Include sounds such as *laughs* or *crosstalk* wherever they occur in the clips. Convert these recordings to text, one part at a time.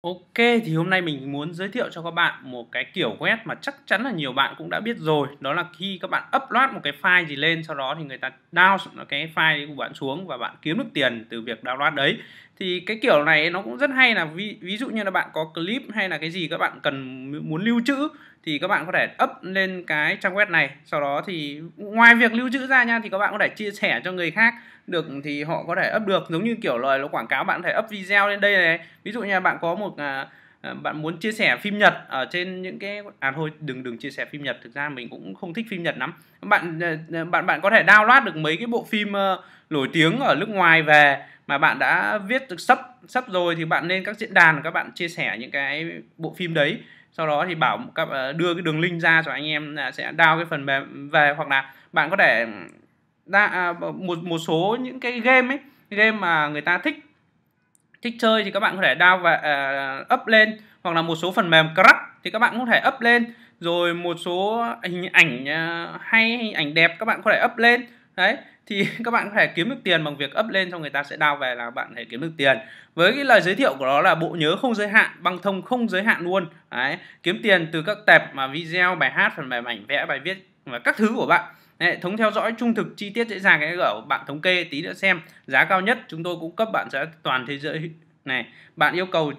Ok thì hôm nay mình muốn giới thiệu cho các bạn một cái kiểu quét mà chắc chắn là nhiều bạn cũng đã biết rồi Đó là khi các bạn upload một cái file gì lên sau đó thì người ta download cái file của bạn xuống và bạn kiếm được tiền từ việc download đấy thì cái kiểu này nó cũng rất hay là ví, ví dụ như là bạn có clip hay là cái gì các bạn cần muốn lưu trữ thì các bạn có thể up lên cái trang web này sau đó thì ngoài việc lưu trữ ra nha thì các bạn có thể chia sẻ cho người khác được thì họ có thể up được giống như kiểu lời nó quảng cáo bạn có thể up video lên đây này ví dụ như là bạn có một à, à bạn muốn chia sẻ phim Nhật ở trên những cái à thôi đừng đừng chia sẻ phim Nhật thực ra mình cũng không thích phim Nhật lắm bạn à, bạn bạn có thể download được mấy cái bộ phim uh, nổi tiếng ở nước ngoài về mà bạn đã viết được sắp sắp rồi thì bạn lên các diễn đàn các bạn chia sẻ những cái bộ phim đấy sau đó thì bảo các ờ, đưa cái đường link ra cho anh em sẽ đào cái phần mềm về hoặc là bạn có thể đa, à, một một số những cái game ấy game mà người ta thích thích chơi thì các bạn có thể đào và uh, up lên hoặc là một số phần mềm crack thì các bạn cũng có thể up lên rồi một số hình ảnh ờ, hay hình ảnh đẹp các bạn có thể up lên đấy thì *laughs* các bạn có thể kiếm được tiền bằng việc up lên xong người ta sẽ đao về là bạn thể kiếm được tiền với cái lời giới thiệu của nó là bộ nhớ không giới hạn băng thông không giới hạn luôn Đấy, kiếm tiền từ các tệp mà video bài hát phần mềm ảnh vẽ bài viết và các thứ của bạn Hệ thống theo dõi trung thực chi tiết dễ dàng cái gỡ bạn thống kê tí nữa xem giá cao nhất chúng tôi cũng cấp bạn giá toàn thế giới này bạn yêu cầu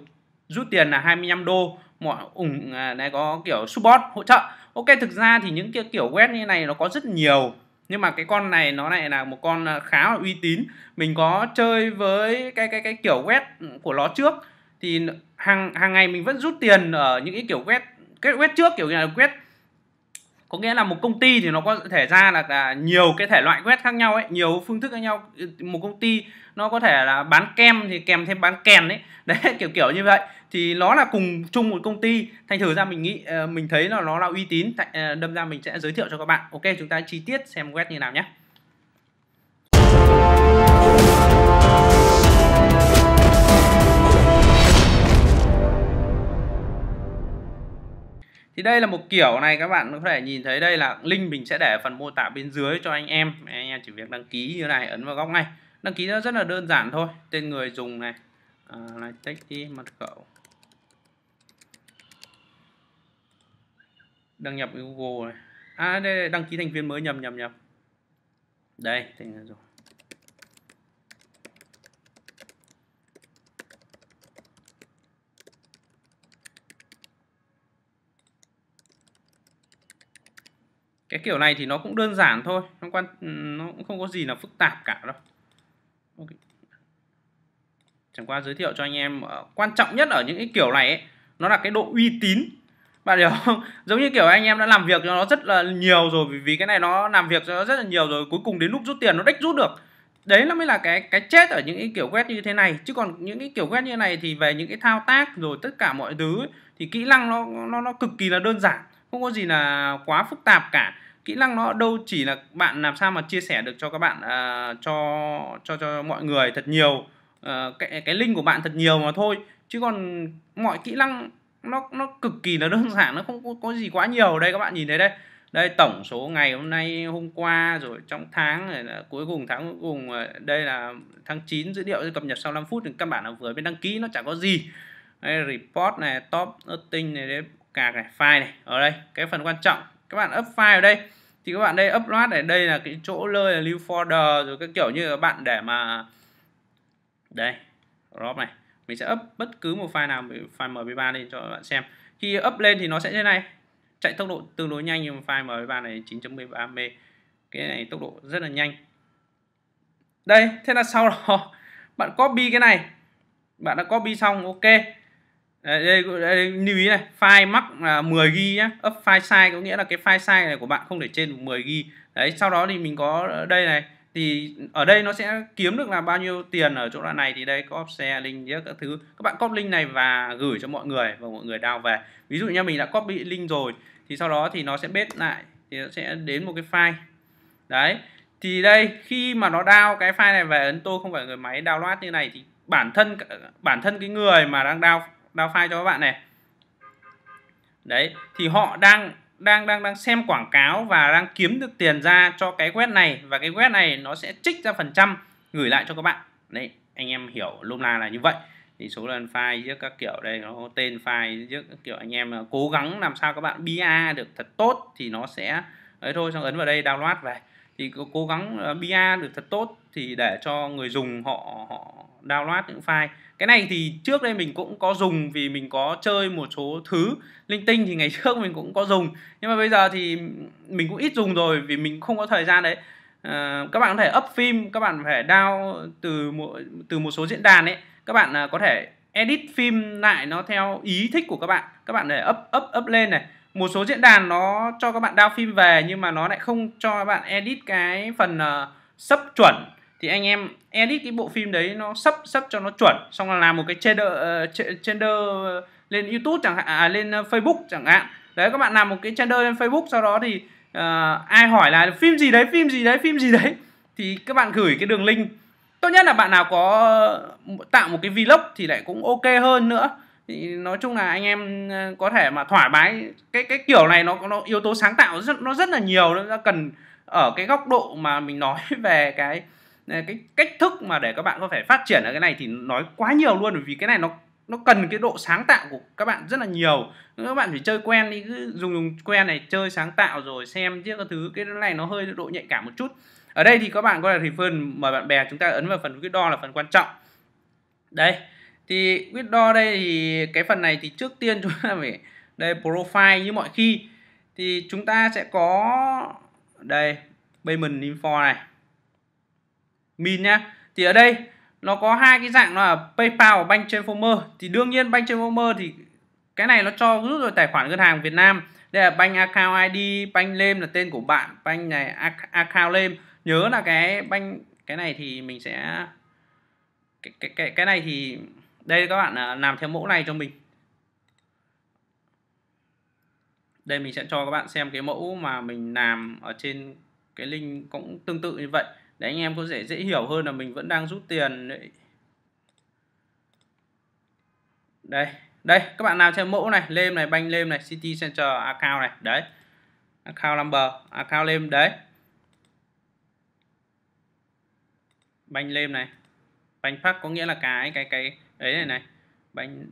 rút tiền là 25 đô mọi ủng à, này có kiểu support hỗ trợ ok thực ra thì những kiểu web như này nó có rất nhiều nhưng mà cái con này nó lại là một con à, khá là uy tín mình có chơi với cái cái cái kiểu quét của nó trước thì hàng hàng ngày mình vẫn rút tiền ở những cái kiểu quét cái quét trước kiểu như là quét có nghĩa là một công ty thì nó có thể ra là, à, nhiều cái thể loại quét khác nhau ấy nhiều phương thức khác nhau một công ty nó có thể là bán kem thì kèm thêm bán kèn ấy đấy *laughs* kiểu kiểu như vậy thì nó là cùng chung một công ty thành thử ra mình nghĩ ờ, mình thấy là nó là uy tín ờ, đâm ra mình sẽ giới thiệu cho các bạn ok chúng ta chi tiết xem web như nào nhé thì đây là một kiểu này các bạn có thể nhìn thấy đây là link mình sẽ để phần mô tả bên dưới cho anh em anh em chỉ việc đăng ký như này ấn vào góc này đăng ký nó rất là đơn giản thôi tên người dùng này uh, lại text với mật khẩu đăng nhập Google này à đây, đây đăng ký thành viên mới nhầm nhầm nhầm đây thành ra rồi cái kiểu này thì nó cũng đơn giản thôi nó quan ừ, nó cũng không có gì là phức tạp cả đâu chẳng qua giới thiệu cho anh em ờ, quan trọng nhất ở những cái kiểu này ấy, nó là cái độ uy tín bạn hiểu không *laughs* giống như kiểu anh em đã làm việc cho nó rất là nhiều rồi vì vì cái này nó làm việc cho nó rất là nhiều rồi cuối cùng đến lúc rút tiền nó đách rút được đấy nó mới là cái cái chết ở những cái kiểu quét như thế này chứ còn những cái kiểu quét như này thì về những cái thao tác rồi tất cả mọi thứ ấy, thì kỹ năng nó nó nó cực kỳ là đơn giản không có gì là quá phức tạp cả kỹ năng nó đâu chỉ là bạn làm sao mà chia sẻ được cho các bạn uh, cho cho cho mọi người thật nhiều Ờ, cái cái link của bạn thật nhiều mà thôi chứ còn mọi kỹ năng nó nó cực kỳ là đơn giản nó không có, có gì quá nhiều đây các bạn nhìn thấy đây đây tổng số ngày hôm nay hôm qua rồi trong tháng rồi là cuối cùng tháng cuối cùng đây là tháng 9 dữ liệu cập nhật sau 5 phút thì các bạn là vừa mới đăng ký nó chẳng có gì đây, report này top tinh này đấy cả này file này ở đây cái phần quan trọng các bạn up file ở đây thì các bạn đây upload này đây là cái chỗ nơi là lưu folder rồi các kiểu như các bạn để mà đây crop này mình sẽ up bất cứ một file nào file mp3 đi cho bạn xem khi up lên thì nó sẽ thế này chạy tốc độ tương đối nhanh nhưng file mp3 này 9.13 m cái này tốc độ rất là nhanh đây thế là sau đó *laughs* bạn copy cái này bạn đã copy xong ok đây, đây, đây lưu ý này file mắc là 10 ghi nhá up file size có nghĩa là cái file size này của bạn không để trên 10 ghi đấy sau đó thì mình có đây này thì ở đây nó sẽ kiếm được là bao nhiêu tiền ở chỗ đoạn này thì đây có share link nhé các thứ các bạn copy link này và gửi cho mọi người và mọi người đào về ví dụ như mình đã copy link rồi thì sau đó thì nó sẽ bết lại thì nó sẽ đến một cái file đấy thì đây khi mà nó đao cái file này về ấn tô không phải người máy download như này thì bản thân bản thân cái người mà đang đao đao file cho các bạn này đấy thì họ đang đang đang đang xem quảng cáo và đang kiếm được tiền ra cho cái web này và cái web này nó sẽ trích ra phần trăm gửi lại cho các bạn đấy anh em hiểu lôm la là như vậy thì số lần file giữa các kiểu đây nó có tên file giữa các kiểu anh em à, cố gắng làm sao các bạn ba được thật tốt thì nó sẽ đấy thôi xong ấn vào đây download về thì cố gắng à, ba được thật tốt thì để cho người dùng họ họ download những file cái này thì trước đây mình cũng có dùng vì mình có chơi một số thứ linh tinh thì ngày *laughs* trước mình cũng có dùng nhưng mà bây giờ thì mình cũng ít dùng rồi vì mình không có thời gian đấy à, các bạn có thể up phim các bạn phải down từ một từ một số diễn đàn ấy các bạn à, có thể edit phim lại nó theo ý thích của các bạn các bạn để up up up lên này một số diễn đàn nó cho các bạn down phim về nhưng mà nó lại không cho các bạn edit cái phần uh, sub chuẩn thì anh em edit cái bộ phim đấy nó sắp sắp cho nó chuẩn xong là làm một cái shader uh, ờ, shader lên YouTube chẳng hạn à, lên ờ, Facebook chẳng hạn đấy các bạn làm một cái shader lên Facebook sau đó thì uh, ai hỏi là phim gì đấy phim gì đấy phim gì đấy *laughs* thì các bạn gửi cái đường link tốt nhất là bạn nào có tạo một cái vlog thì lại cũng ok hơn nữa thì nói chung là anh em có thể mà thoải mái cái cái kiểu này nó nó yếu tố sáng tạo rất nó rất là nhiều nó cần ở cái góc độ mà mình nói *laughs* về cái cái cách thức mà để các bạn có thể phát triển ở cái này thì nói quá nhiều luôn bởi vì cái này nó nó cần cái độ sáng tạo của các bạn rất là nhiều các bạn phải chơi quen đi cứ dùng dùng quen này chơi sáng tạo rồi xem chứ các thứ cái này nó hơi độ nhạy cảm một chút ở đây thì các bạn có thể refer mời bạn bè chúng ta ấn vào phần quyết đo là phần quan trọng đây thì quyết đo đây thì cái phần này thì trước tiên chúng ta phải đây profile như mọi khi thì chúng ta sẽ có đây payment info này min nhá thì ở đây nó có hai cái dạng là PayPal và Bank Transformer thì đương nhiên Bank Transformer thì cái này nó cho rút rồi tài khoản ngân hàng Việt Nam đây là bank account ID bank name là tên của bạn bank này account name nhớ là cái bank cái này thì mình sẽ cái cái cái, cái này thì đây các bạn làm theo mẫu này cho mình đây mình sẽ cho các bạn xem cái mẫu mà mình làm ở trên cái link cũng tương tự như vậy để anh em có thể dễ hiểu hơn là mình vẫn đang rút tiền đấy. đây đây các bạn nào theo mẫu này lên này banh lên này city center account này đấy account number account lên đấy banh lên này banh phát có nghĩa là cái cái cái đấy này này banh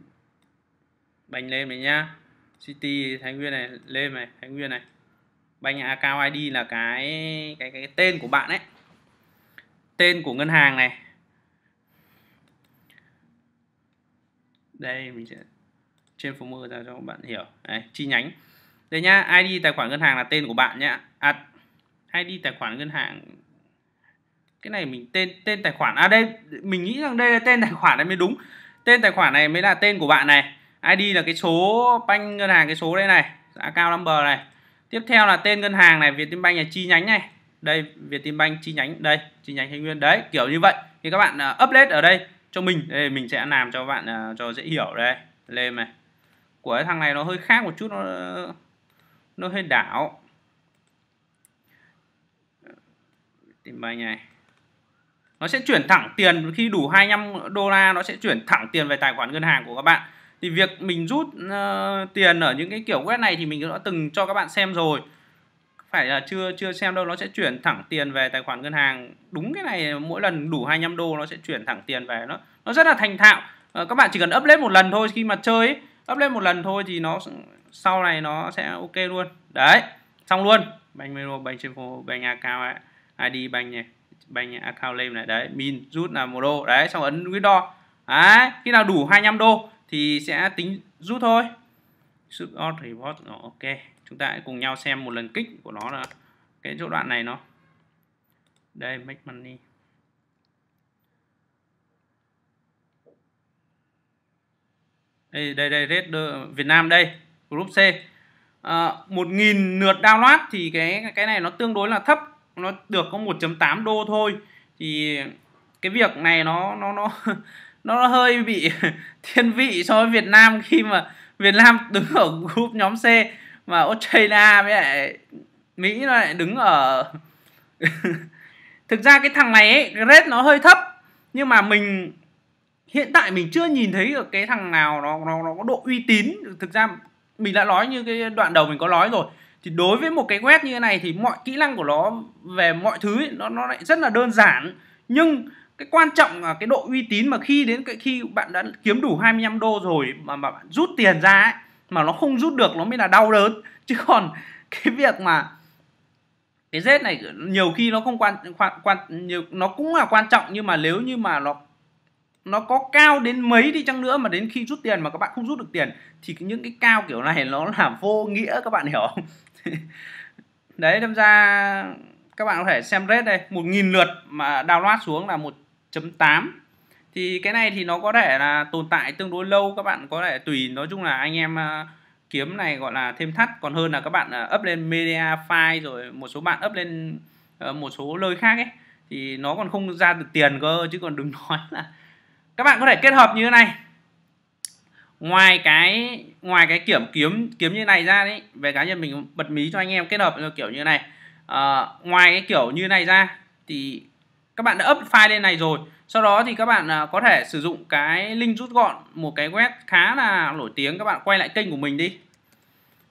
banh lên này nhá city thái nguyên này lên này thái nguyên này banh account id là cái cái cái tên của bạn ấy tên của ngân hàng này đây mình sẽ trên phố mưa ra cho các bạn hiểu Đấy, chi nhánh đây nhá ID tài khoản ngân hàng là tên của bạn nhá à, ID tài khoản ngân hàng cái này mình tên tên tài khoản à đây mình nghĩ rằng đây là tên tài khoản này mới đúng tên tài khoản này mới là tên của bạn này ID là cái số banh ngân hàng cái số đây này account number này tiếp theo là tên ngân hàng này việt tiên banh là chi nhánh này đây Vietinbank chi nhánh đây chi nhánh Thái Nguyên đấy kiểu như vậy thì các bạn uh, update ở đây cho mình đây mình sẽ làm cho bạn uh, cho dễ hiểu đây lên này của cái thằng này nó hơi khác một chút nó nó hơi đảo tìm bài này nó sẽ chuyển thẳng tiền khi đủ 25 đô la nó sẽ chuyển thẳng tiền về tài khoản ngân hàng của các bạn thì việc mình rút uh, tiền ở những cái kiểu web này thì mình đã từng cho các bạn xem rồi phải là chưa chưa xem đâu nó sẽ chuyển thẳng tiền về tài khoản ngân hàng đúng cái này mỗi lần đủ 25 đô nó sẽ chuyển thẳng tiền về nó nó rất là thành thạo ờ, các bạn chỉ cần up lên một lần thôi khi mà chơi up lên một lần thôi thì nó sau này nó sẽ ok luôn đấy xong luôn banh mero banh trên phố banh account id banh này banh account name này đấy min rút là một đô đấy xong ấn withdraw đấy khi nào đủ 25 đô thì sẽ tính rút thôi rút out report ok chúng ta hãy cùng nhau xem một lần kích của nó là cái chỗ đoạn này nó đây make money đây đây đây rate Việt Nam đây group C à, 1.000 lượt download thì cái cái này nó tương đối là thấp nó được có 1.8 đô thôi thì cái việc này nó nó nó *laughs* nó hơi bị *laughs* thiên vị so với Việt Nam khi mà Việt Nam đứng ở group nhóm C mà Australia với lại Mỹ nó lại đứng ở *laughs* thực ra cái thằng này ấy, rate nó hơi thấp nhưng mà mình hiện tại mình chưa nhìn thấy được cái thằng nào nó nó nó có độ uy tín thực ra mình đã nói như cái đoạn đầu mình có nói rồi thì đối với một cái web như thế này thì mọi kỹ năng của nó về mọi thứ ấy, nó nó lại rất là đơn giản nhưng cái quan trọng là cái độ uy tín mà khi đến cái khi bạn đã kiếm đủ 25 đô rồi mà, mà bạn rút tiền ra ấy, mà nó không rút được nó mới là đau đớn chứ còn cái việc mà cái rết này nhiều khi nó không quan quan quan nhiều nó cũng là quan trọng nhưng mà nếu như mà nó nó có cao đến mấy đi chăng nữa mà đến khi rút tiền mà các bạn không rút được tiền thì những cái cao kiểu này nó là vô nghĩa các bạn hiểu không *laughs* đấy đâm ra các bạn có thể xem rết đây một nghìn lượt mà download xuống là 1.8 thì cái này thì nó có thể là tồn tại tương đối lâu các bạn có thể tùy nói chung là anh em à, kiếm này gọi là thêm thắt còn hơn là các bạn à, up lên media file rồi một số bạn up lên ờ, một số nơi khác ấy thì nó còn không ra được tiền cơ chứ còn đừng *laughs* nói là các bạn có thể kết hợp như thế này ngoài cái ngoài cái kiểm kiếm kiếm như này ra đấy về cá nhân mình bật mí cho anh em kết hợp kiểu như này à, ngoài cái kiểu như này ra thì các bạn đã up file lên này rồi sau đó thì các bạn à, có thể sử dụng cái link rút gọn một cái web khá là nổi tiếng các bạn quay lại kênh của mình đi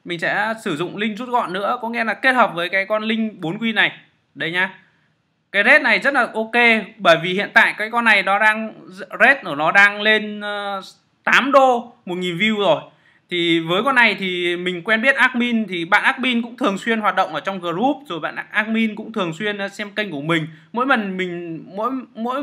mình sẽ sử dụng link rút gọn nữa có nghĩa là kết hợp với cái con link 4 quy này đây nhá cái red này rất là ok bởi vì hiện tại cái con này nó đang red của nó đang lên 8 ờ, đô 1.000 view rồi thì với con này thì mình quen biết admin thì bạn admin cũng thường xuyên hoạt động ở trong group rồi bạn admin cũng thường xuyên ờ, xem kênh của mình mỗi lần mình mỗi mỗi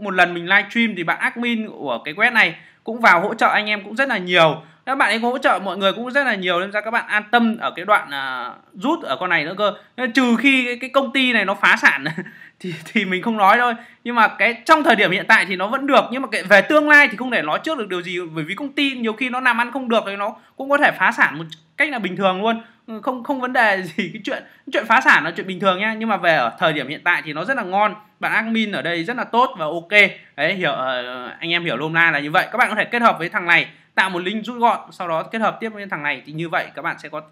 một lần mình live stream thì bạn admin của cái web này cũng vào hỗ trợ anh em cũng rất là nhiều các bạn ấy hỗ trợ mọi người cũng rất là nhiều nên ra các bạn an tâm ở cái đoạn uh, rút ở con này nữa cơ nên trừ khi cái, cái công ty này nó phá sản *laughs* thì thì mình không nói thôi nhưng mà cái trong thời điểm hiện tại thì nó vẫn được nhưng mà cái, về tương lai thì không thể nói trước được điều gì bởi vì công ty nhiều khi nó làm ăn không được thì nó cũng có thể phá sản một cách là bình thường luôn ừ, không không vấn đề *laughs* gì cái chuyện cái chuyện phá sản là chuyện bình thường nhá nhưng mà về ở thời điểm hiện tại thì nó rất là ngon bạn admin ở đây rất là tốt và ok đấy hiểu ờ, anh em hiểu lôm la là như vậy các bạn có thể kết hợp với thằng này tạo một link rút gọn sau đó kết hợp tiếp với thằng này thì như vậy các bạn sẽ có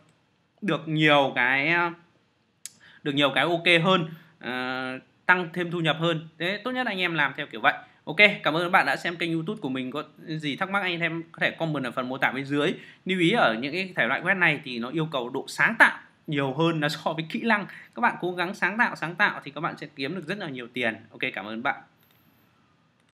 được nhiều cái ờ, được nhiều cái ok hơn uh, tăng thêm thu nhập hơn thế tốt nhất anh em làm theo kiểu vậy Ok, cảm ơn các bạn đã xem kênh youtube của mình Có gì thắc mắc anh em có thể comment ở phần mô tả bên dưới Lưu ý ở những cái thể loại web này thì nó yêu cầu độ sáng tạo nhiều hơn là so với kỹ năng Các bạn cố gắng sáng tạo, sáng tạo thì các bạn sẽ kiếm được rất là nhiều tiền Ok, cảm ơn bạn